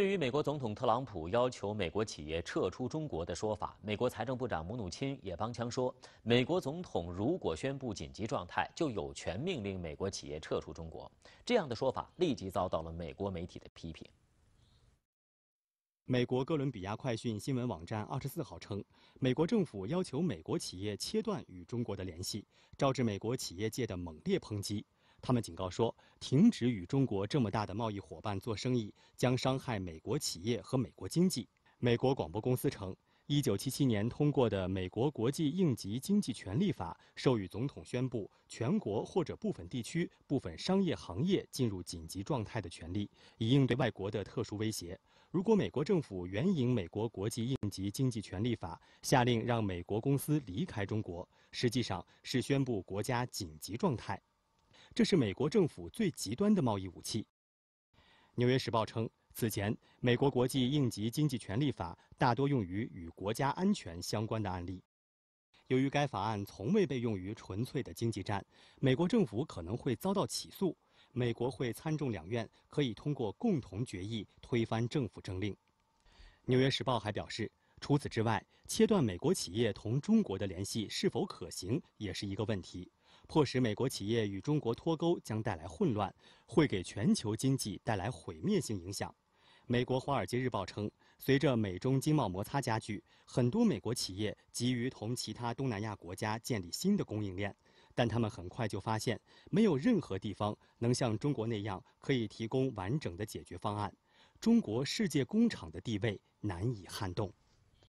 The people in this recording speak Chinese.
对于美国总统特朗普要求美国企业撤出中国的说法，美国财政部长姆努钦也帮腔说：“美国总统如果宣布紧急状态，就有权命令美国企业撤出中国。”这样的说法立即遭到了美国媒体的批评。美国哥伦比亚快讯新闻网站二十四号称，美国政府要求美国企业切断与中国的联系，招致美国企业界的猛烈抨击。他们警告说：“停止与中国这么大的贸易伙伴做生意，将伤害美国企业和美国经济。”美国广播公司称，一九七七年通过的《美国国际应急经济权利法》授予总统宣布全国或者部分地区部分商业行业进入紧急状态的权利，以应对外国的特殊威胁。如果美国政府援引《美国国际应急经济权利法》，下令让美国公司离开中国，实际上是宣布国家紧急状态。这是美国政府最极端的贸易武器，《纽约时报》称，此前美国《国际应急经济权利法》大多用于与国家安全相关的案例。由于该法案从未被用于纯粹的经济战，美国政府可能会遭到起诉。美国会参众两院可以通过共同决议推翻政府政令。《纽约时报》还表示，除此之外，切断美国企业同中国的联系是否可行，也是一个问题。迫使美国企业与中国脱钩将带来混乱，会给全球经济带来毁灭性影响。美国《华尔街日报》称，随着美中经贸摩擦加剧，很多美国企业急于同其他东南亚国家建立新的供应链，但他们很快就发现，没有任何地方能像中国那样可以提供完整的解决方案。中国“世界工厂”的地位难以撼动。